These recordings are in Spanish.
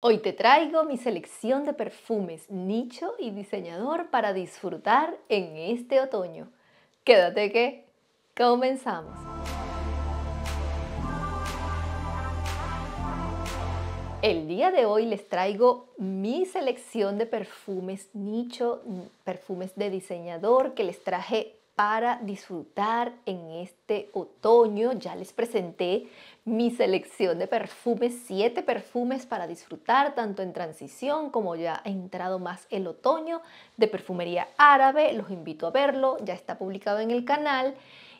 Hoy te traigo mi selección de perfumes nicho y diseñador para disfrutar en este otoño. Quédate que comenzamos. El día de hoy les traigo mi selección de perfumes nicho, perfumes de diseñador que les traje para disfrutar en este otoño. Ya les presenté mi selección de perfumes, siete perfumes para disfrutar tanto en transición como ya ha entrado más el otoño de perfumería árabe. Los invito a verlo, ya está publicado en el canal.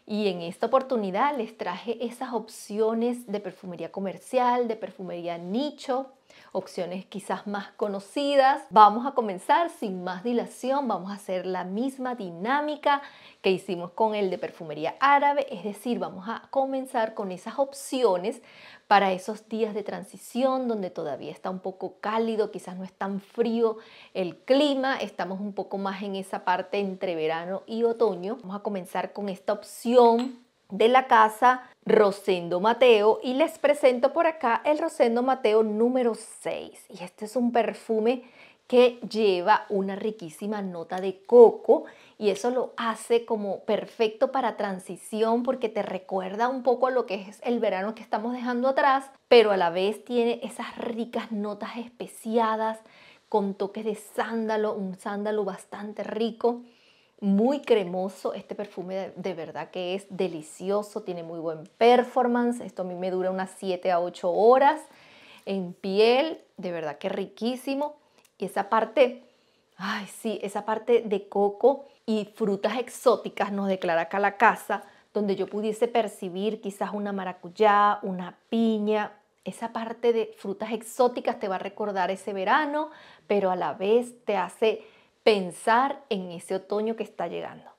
Y en esta oportunidad les traje esas opciones de perfumería comercial, de perfumería nicho, opciones quizás más conocidas. Vamos a comenzar sin más dilación, vamos a hacer la misma dinámica que hicimos con el de perfumería árabe, es decir, vamos a comenzar con esas opciones para esos días de transición donde todavía está un poco cálido, quizás no es tan frío el clima, estamos un poco más en esa parte entre verano y otoño. Vamos a comenzar con esta opción de la casa Rosendo Mateo y les presento por acá el Rosendo Mateo número 6 y este es un perfume que lleva una riquísima nota de coco y eso lo hace como perfecto para transición porque te recuerda un poco a lo que es el verano que estamos dejando atrás, pero a la vez tiene esas ricas notas especiadas con toques de sándalo, un sándalo bastante rico muy cremoso. Este perfume de, verdad que es delicioso, tiene muy buen performance. Esto a mí me dura unas 7 a 8 horas en piel, de verdad que riquísimo. Y esa parte, ay sí, esa parte de coco y frutas exóticas nos declara acá la casa, donde yo pudiese percibir quizás una maracuyá, una piña, esa parte de frutas exóticas te va a recordar ese verano, pero a la vez te hace pensar en ese otoño que está llegando.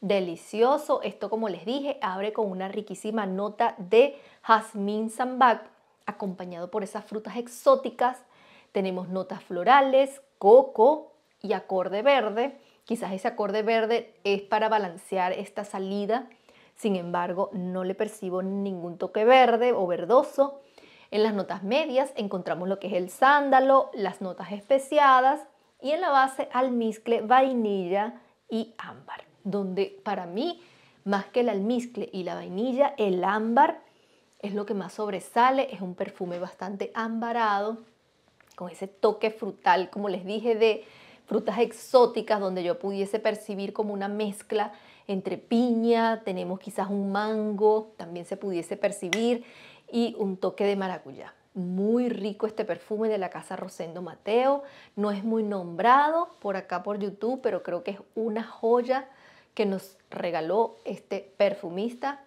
Delicioso, esto como les dije, abre con una riquísima nota de jazmín sambac, acompañado por esas frutas exóticas. Tenemos notas florales, coco y acorde verde. Quizás ese acorde verde es para balancear esta salida, sin embargo no le percibo ningún toque verde o verdoso. En las notas medias encontramos lo que es el sándalo, las notas especiadas y en la base almizcle, vainilla y ámbar, donde para mí, más que el almizcle y la vainilla, el ámbar es lo que más sobresale, es un perfume bastante ambarado, con ese toque frutal, como les dije, de frutas exóticas, donde yo pudiese percibir como una mezcla entre piña, tenemos quizás un mango, también se pudiese percibir, y un toque de maracuyá muy rico este perfume de la casa Rosendo Mateo. No es muy nombrado por acá por YouTube, pero creo que es una joya que nos regaló este perfumista.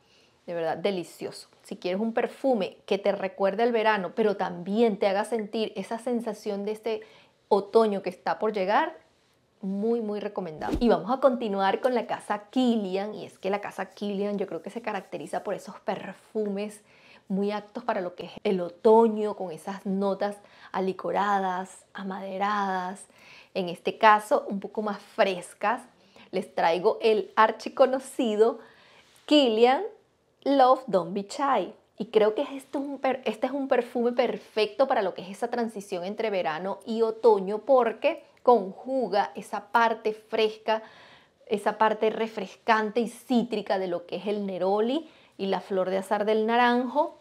De verdad, delicioso. Si quieres un perfume que te recuerde el verano, pero también te haga sentir esa sensación de este otoño que está por llegar, muy, muy recomendado. Y vamos a continuar con la casa Kilian. Y es que la casa Kilian yo creo que se caracteriza por esos perfumes muy aptos para lo que es el otoño, con esas notas alicoradas, amaderadas, en este caso un poco más frescas. Les traigo el archiconocido Killian Love Don't Be Chai Y creo que este es, este es un perfume perfecto para lo que es esa transición entre verano y otoño porque conjuga esa parte fresca, esa parte refrescante y cítrica de lo que es el neroli y la flor de azar del naranjo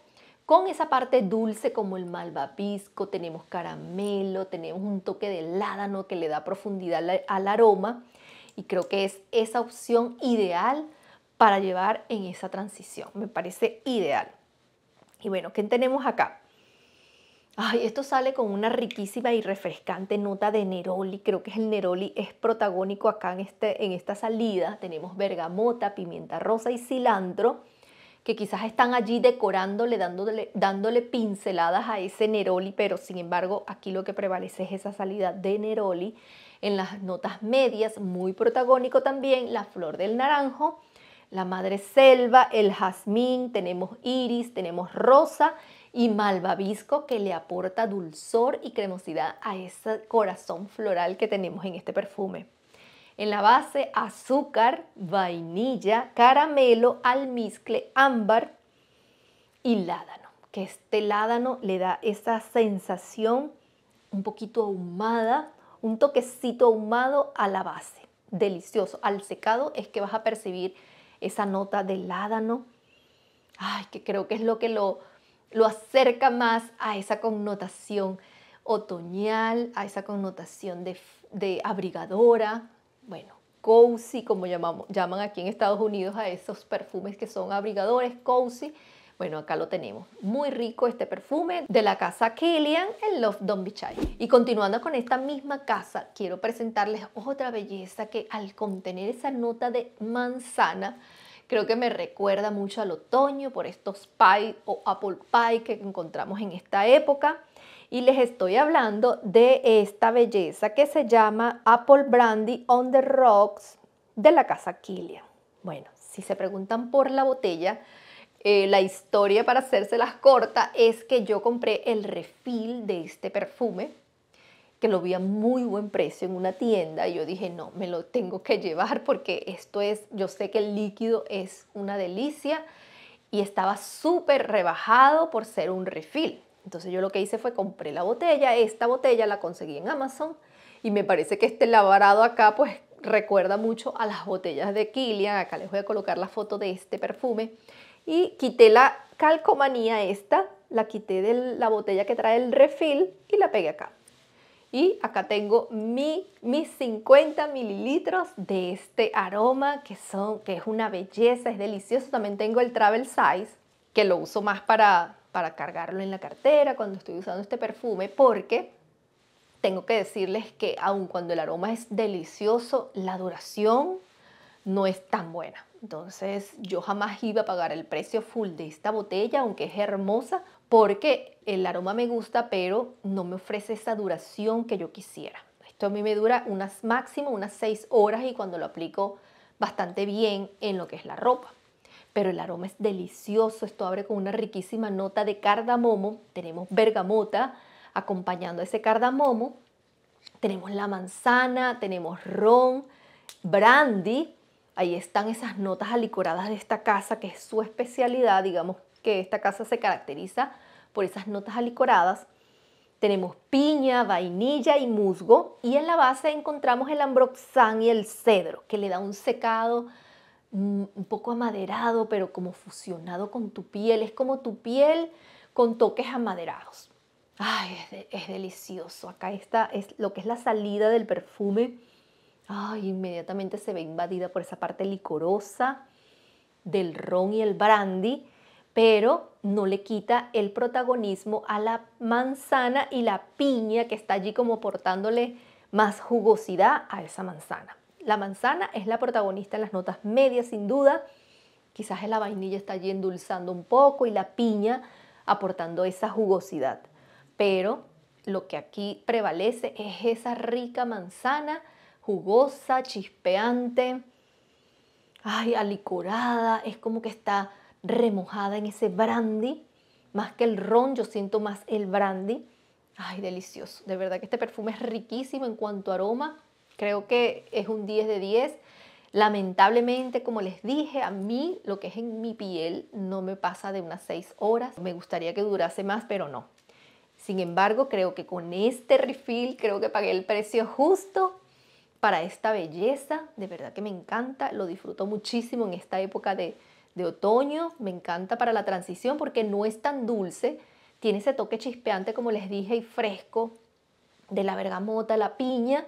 con esa parte dulce como el malvapisco, tenemos caramelo, tenemos un toque de ládano que le da profundidad al, aroma y creo que es esa opción ideal para llevar en esa transición. Me parece ideal. Y bueno, ¿qué tenemos acá? Ay, esto sale con una riquísima y refrescante nota de Neroli. Creo que el Neroli es protagónico acá en, este, en esta salida. Tenemos bergamota, pimienta rosa y cilantro que quizás están allí decorándole, dándole, dándole pinceladas a ese Neroli, pero sin embargo aquí lo que prevalece es esa salida de Neroli en las notas medias, muy protagónico también, la flor del naranjo, la madre selva, el jazmín, tenemos iris, tenemos rosa y malvavisco que le aporta dulzor y cremosidad a ese corazón floral que tenemos en este perfume. En la base azúcar, vainilla, caramelo, almizcle, ámbar y ládano. Que este ládano le da esa sensación un poquito ahumada, un toquecito ahumado a la base. Delicioso. Al secado es que vas a percibir esa nota de ládano. Ay, que creo que es lo que lo, lo acerca más a esa connotación otoñal, a esa connotación de abrigadora, bueno, cozy, como llaman aquí en Estados Unidos a esos perfumes que son abrigadores, cozy. Bueno, acá lo tenemos. Muy rico este perfume de la casa Killian el Love Don't Be Y continuando con esta misma casa, quiero presentarles otra belleza que al contener esa nota de manzana, creo que me recuerda mucho al otoño por estos pie o apple pie que encontramos en esta época y les estoy hablando de esta belleza que se llama Apple Brandy on the Rocks de la casa Killian. Bueno, si se preguntan por la botella, eh, la historia para las corta es que yo compré el refil de este perfume que lo vi a muy buen precio en una tienda y yo dije, no, me lo tengo que llevar porque esto es, yo sé que el líquido es una delicia y estaba súper rebajado por ser un refil. Entonces yo lo que hice fue compré la botella, esta botella la conseguí en Amazon y me parece que este lavarado acá pues recuerda mucho a las botellas de Kilian, acá les voy a colocar la foto de este perfume y quité la calcomanía esta, la quité de la botella que trae el refill y la pegué acá. Y acá tengo mi, mis 50 mililitros de este aroma que, son, que es una belleza, es delicioso. También tengo el travel size que lo uso más para para cargarlo en la cartera cuando estoy usando este perfume porque tengo que decirles que aun cuando el aroma es delicioso, la duración no es tan buena. Entonces yo jamás iba a pagar el precio full de esta botella, aunque es hermosa, porque el aroma me gusta, pero no me ofrece esa duración que yo quisiera. Esto a mí me dura unas máximo unas 6 horas y cuando lo aplico bastante bien en lo que es la ropa pero el aroma es delicioso. Esto abre con una riquísima nota de cardamomo. Tenemos bergamota acompañando ese cardamomo. Tenemos la manzana, tenemos ron, brandy. Ahí están esas notas alicoradas de esta casa, que es su especialidad. Digamos que esta casa se caracteriza por esas notas alicoradas. Tenemos piña, vainilla y musgo. Y en la base encontramos el ambroxán y el cedro, que le da un secado un poco amaderado, pero como fusionado con tu piel. Es como tu piel con toques amaderados. Ay, es, delicioso. Acá está es lo que es la salida del perfume. Ay, inmediatamente se ve invadida por esa parte licorosa del ron y el brandy, pero no le quita el protagonismo a la manzana y la piña que está allí como portándole más jugosidad a esa manzana. La manzana es la protagonista en las notas medias, sin duda. Quizás la vainilla está allí endulzando un poco y la piña aportando esa jugosidad. Pero lo que aquí prevalece es esa rica manzana, jugosa, chispeante, ay, alicorada, es como que está remojada en ese brandy. Más que el ron, yo siento más el brandy. Ay, delicioso. De verdad que este perfume es riquísimo en cuanto a aroma Creo que es un 10 de 10. Lamentablemente, como les dije, a mí lo que es en mi piel no me pasa de unas 6 horas. Me gustaría que durase más, pero no. Sin embargo, creo que con este refill creo que pagué el precio justo para esta belleza. De verdad que me encanta, lo disfruto muchísimo en esta época de, de otoño. Me encanta para la transición porque no es tan dulce. Tiene ese toque chispeante, como les dije, y fresco de la bergamota, la piña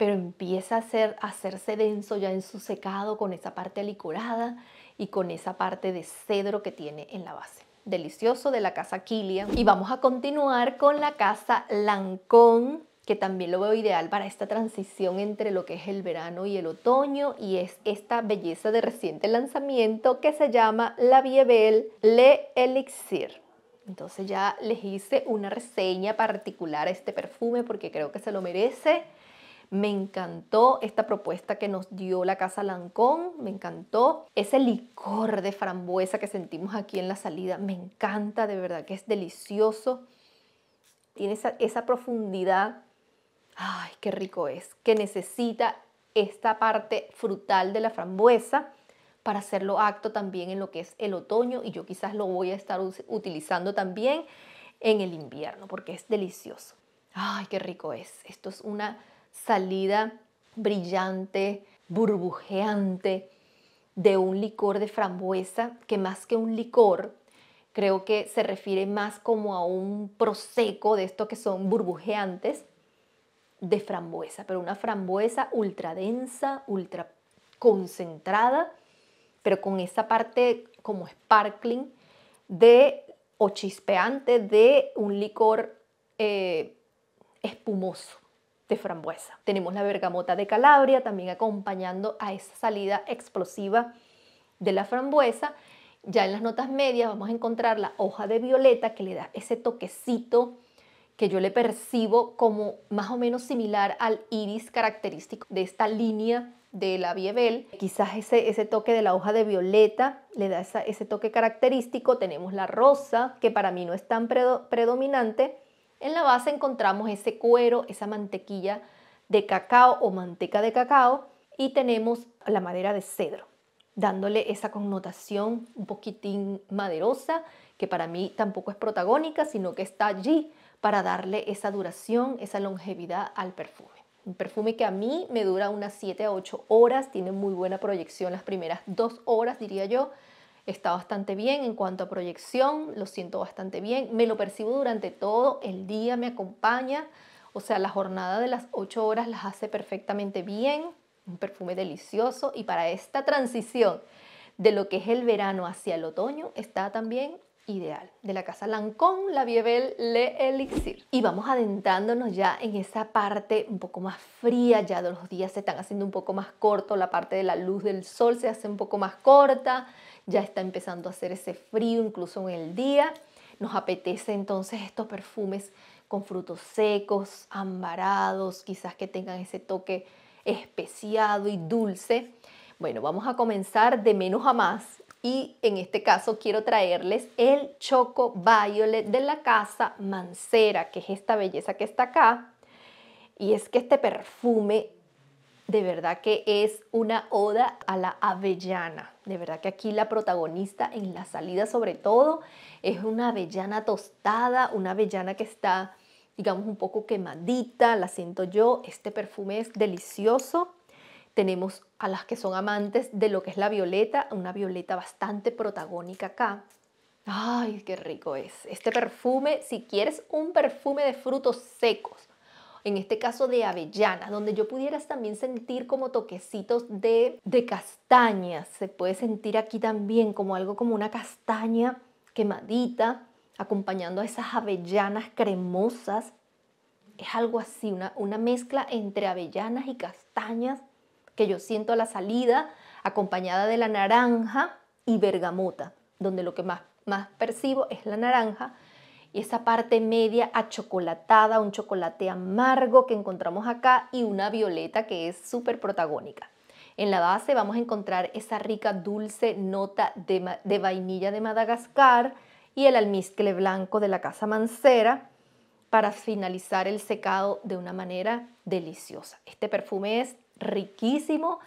pero empieza a, hacerse denso ya en su secado con esa parte licorada y con esa parte de cedro que tiene en la base. Delicioso de la casa Kilian. Y vamos a continuar con la casa Lancón que también lo veo ideal para esta transición entre lo que es el verano y el otoño y es esta belleza de reciente lanzamiento que se llama La Vieille Le Elixir. Entonces ya les hice una reseña particular a este perfume porque creo que se lo merece. Me encantó esta propuesta que nos dio la Casa Lancón, me encantó ese licor de frambuesa que sentimos aquí en la salida, me encanta, de verdad que es delicioso. Tiene esa, profundidad, ay, qué rico es, que necesita esta parte frutal de la frambuesa para hacerlo acto también en lo que es el otoño y yo quizás lo voy a estar utilizando también en el invierno porque es delicioso. Ay, qué rico es. Esto es una salida brillante, burbujeante de un licor de frambuesa que más que un licor creo que se refiere más como a un proseco de estos que son burbujeantes de frambuesa, pero una frambuesa ultra densa, ultra concentrada, pero con esa parte como sparkling de o chispeante de un licor eh, espumoso frambuesa. Tenemos la bergamota de Calabria también acompañando a esa salida explosiva de la frambuesa. Ya en las notas medias vamos a encontrar la hoja de violeta que le da ese toquecito que yo le percibo como más o menos similar al iris característico de esta línea de la vievel. Quizás ese, ese toque de la hoja de violeta le da ese toque característico. Tenemos la rosa, que para mí no es tan predominante, en la base encontramos ese cuero, esa mantequilla de cacao o manteca de cacao y tenemos la madera de cedro, dándole esa connotación un poquitín maderosa que para mí tampoco es protagónica, sino que está allí para darle esa duración, esa longevidad al perfume. Un perfume que a mí me dura unas 7 a 8 horas, tiene muy buena proyección las primeras 2 horas, diría yo, Está bastante bien en cuanto a proyección, lo siento bastante bien, me lo percibo durante todo el día, me acompaña, o sea, la jornada de las 8 horas las hace perfectamente bien, un perfume delicioso y para esta transición de lo que es el verano hacia el otoño está también ideal. De la casa Lancôme, la Vievel Le Elixir. Y vamos adentrándonos ya en esa parte un poco más fría, ya los días se están haciendo un poco más cortos, la parte de la luz del sol se hace un poco más corta, ya está empezando a hacer ese frío incluso en el día. Nos apetece entonces estos perfumes con frutos secos, ambarados, quizás que tengan ese toque especiado y dulce. Bueno, vamos a comenzar de menos a más y en este caso quiero traerles el Choco Violet de la casa Mancera, que es esta belleza que está acá. Y es que este perfume de verdad que es una oda a la avellana. De verdad que aquí la protagonista en la salida sobre todo es una avellana tostada, una avellana que está digamos un poco quemadita, la siento yo. Este perfume es delicioso. Tenemos a las que son amantes de lo que es la violeta, una violeta bastante protagónica acá. Ay, qué rico es. Este perfume, si quieres un perfume de frutos secos, en este caso de avellanas, donde yo pudieras también sentir como toquecitos de, de castañas. Se puede sentir aquí también como algo como una castaña quemadita, acompañando a esas avellanas cremosas. Es algo así, una, una mezcla entre avellanas y castañas que yo siento a la salida, acompañada de la naranja y bergamota, donde lo que más, más percibo es la naranja y esa parte media achocolatada, un chocolate amargo que encontramos acá y una violeta que es súper protagónica. En la base vamos a encontrar esa rica dulce nota de, vainilla de Madagascar y el almizcle blanco de la casa mancera para finalizar el secado de una manera deliciosa. Este perfume es riquísimo,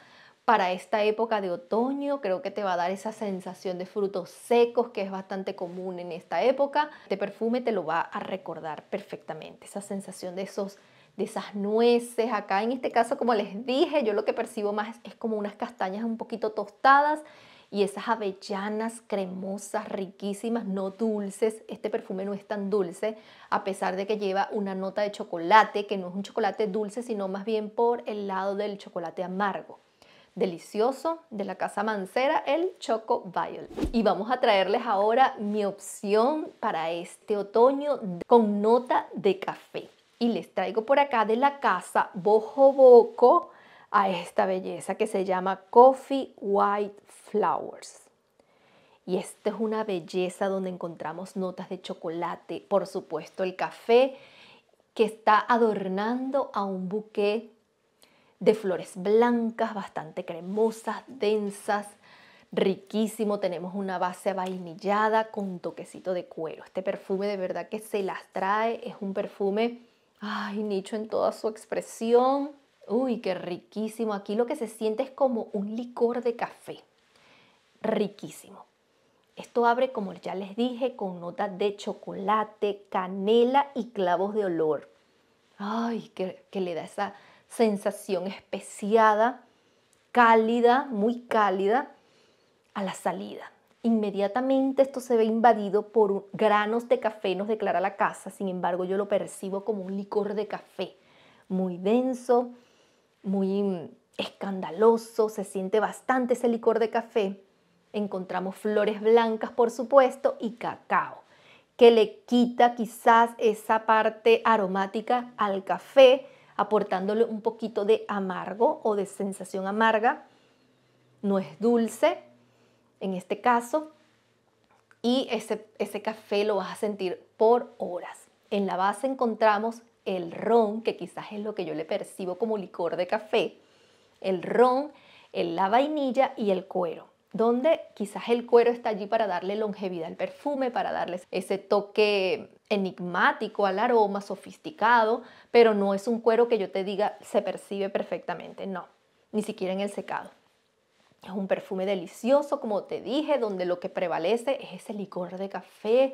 para esta época de otoño. Creo que te va a dar esa sensación de frutos secos que es bastante común en esta época. Este perfume te lo va a recordar perfectamente, esa sensación de esos de esas nueces. Acá en este caso, como les dije, yo lo que percibo más es como unas castañas un poquito tostadas y esas avellanas cremosas, riquísimas, no dulces. Este perfume no es tan dulce, a pesar de que lleva una nota de chocolate, que no es un chocolate dulce, sino más bien por el lado del chocolate amargo delicioso de la casa Mancera, el Choco Violet. Y vamos a traerles ahora mi opción para este otoño con nota de café. Y les traigo por acá de la casa Bojo Boco a esta belleza que se llama Coffee White Flowers. Y esta es una belleza donde encontramos notas de chocolate, por supuesto el café, que está adornando a un bouquet de flores blancas, bastante cremosas, densas, riquísimo. Tenemos una base vainillada con toquecito de cuero. Este perfume de verdad que se las trae. Es un perfume, ay, nicho en toda su expresión. Uy, qué riquísimo. Aquí lo que se siente es como un licor de café. Riquísimo. Esto abre, como ya les dije, con notas de chocolate, canela y clavos de olor. Ay, qué que le da esa, sensación especiada, cálida, muy cálida, a la salida. Inmediatamente esto se ve invadido por granos de café, nos declara la casa, sin embargo yo lo percibo como un licor de café, muy denso, muy escandaloso, se siente bastante ese licor de café. Encontramos flores blancas, por supuesto, y cacao, que le quita quizás esa parte aromática al café aportándole un poquito de amargo o de sensación amarga. No es dulce en este caso. Y ese, ese café lo vas a sentir por horas. En la base encontramos el ron, que quizás es lo que yo le percibo como licor de café. El ron, la vainilla y el cuero donde quizás el cuero está allí para darle longevidad al perfume, para darle ese toque enigmático al aroma, sofisticado, pero no es un cuero que yo te diga se percibe perfectamente, no, ni siquiera en el secado. Es un perfume delicioso, como te dije, donde lo que prevalece es ese licor de café,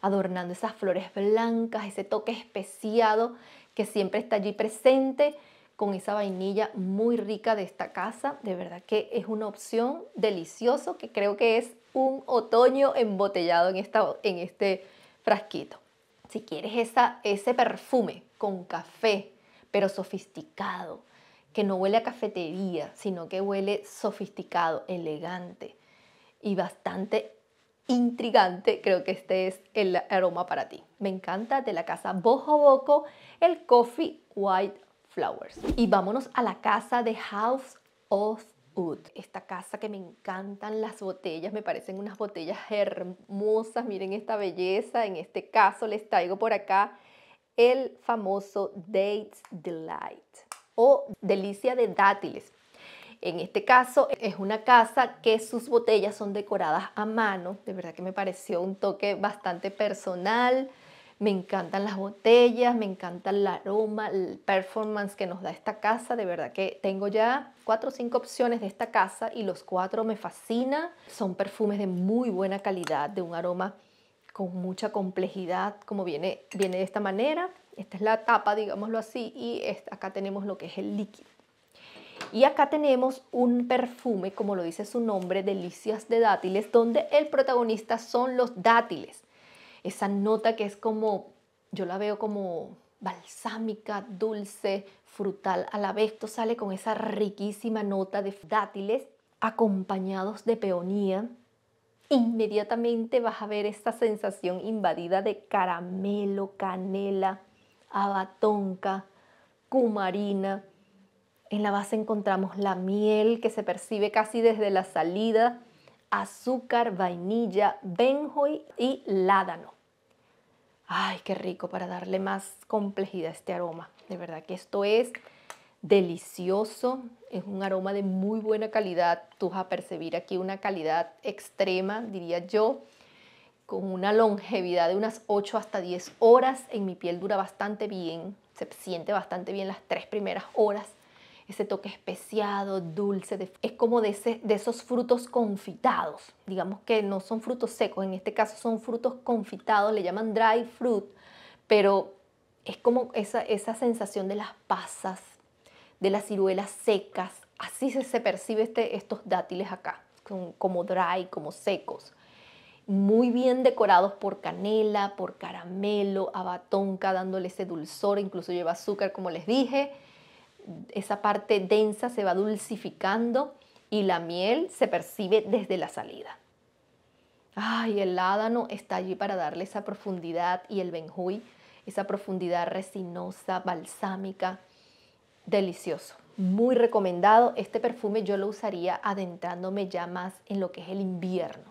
adornando esas flores blancas, ese toque especiado que siempre está allí presente con esa vainilla muy rica de esta casa. De verdad que es una opción delicioso que creo que es un otoño embotellado en, esta, en este frasquito. Si quieres esa, ese perfume con café, pero sofisticado, que no huele a cafetería, sino que huele sofisticado, elegante y bastante intrigante, creo que este es el aroma para ti. Me encanta de la casa Bojo Boco el Coffee White y vámonos a la casa de House of Wood. Esta casa que me encantan las botellas, me parecen unas botellas hermosas. Miren esta belleza. En este caso les traigo por acá el famoso Dates Delight o Delicia de Dátiles. En este caso es una casa que sus botellas son decoradas a mano. De verdad que me pareció un toque bastante personal. Me encantan las botellas, me encanta el aroma, el performance que nos da esta casa. De verdad que tengo ya cuatro o cinco opciones de esta casa y los cuatro me fascinan. Son perfumes de muy buena calidad, de un aroma con mucha complejidad, como viene, viene de esta manera. Esta es la tapa, digámoslo así, y acá tenemos lo que es el líquido. Y acá tenemos un perfume, como lo dice su nombre, Delicias de Dátiles, donde el protagonista son los dátiles esa nota que es como, yo la veo como balsámica, dulce, frutal a la vez. Esto sale con esa riquísima nota de dátiles acompañados de peonía. Inmediatamente vas a ver esta sensación invadida de caramelo, canela, abatonca, cumarina. En la base encontramos la miel que se percibe casi desde la salida, azúcar, vainilla, benjoy y ládano. Ay, qué rico para darle más complejidad a este aroma. De verdad que esto es delicioso, es un aroma de muy buena calidad. Tú vas a percibir aquí una calidad extrema, diría yo, con una longevidad de unas 8 hasta 10 horas. En mi piel dura bastante bien, se siente bastante bien las tres primeras horas ese toque especiado, dulce, es como de, de esos frutos confitados, digamos que no son frutos secos, en este caso son frutos confitados, le llaman dry fruit, pero es como esa, sensación de las pasas, de las ciruelas secas, así se, percibe este, estos dátiles acá, como dry, como secos muy bien decorados por canela, por caramelo, abatonca, dándole ese dulzor, incluso lleva azúcar como les dije, esa parte densa se va dulcificando y la miel se percibe desde la salida. Ay, el ládano está allí para darle esa profundidad y el benjuy, esa profundidad resinosa, balsámica, delicioso. Muy recomendado. Este perfume yo lo usaría adentrándome ya más en lo que es el invierno.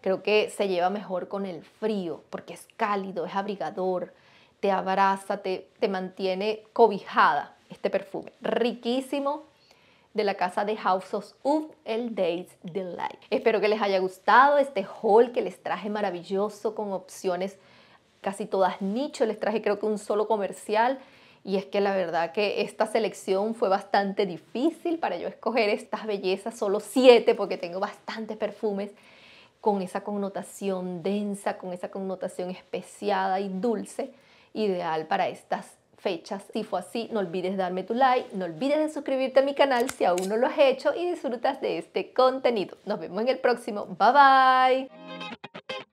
Creo que se lleva mejor con el frío porque es cálido, es abrigador, te abraza, te mantiene cobijada este perfume. Riquísimo de la casa de House of El Days Delight. Espero que les haya gustado este haul que les traje maravilloso con opciones casi todas nicho. Les traje creo que un solo comercial. Y es que la verdad que esta selección fue bastante difícil para yo escoger estas bellezas, solo siete, porque tengo bastantes perfumes con esa connotación densa, con esa connotación especiada y dulce, ideal para estas fechas. Si fue así, no olvides darme tu like, no olvides de suscribirte a mi canal si aún no lo has hecho y disfrutas de este contenido. Nos vemos en el próximo. Bye bye.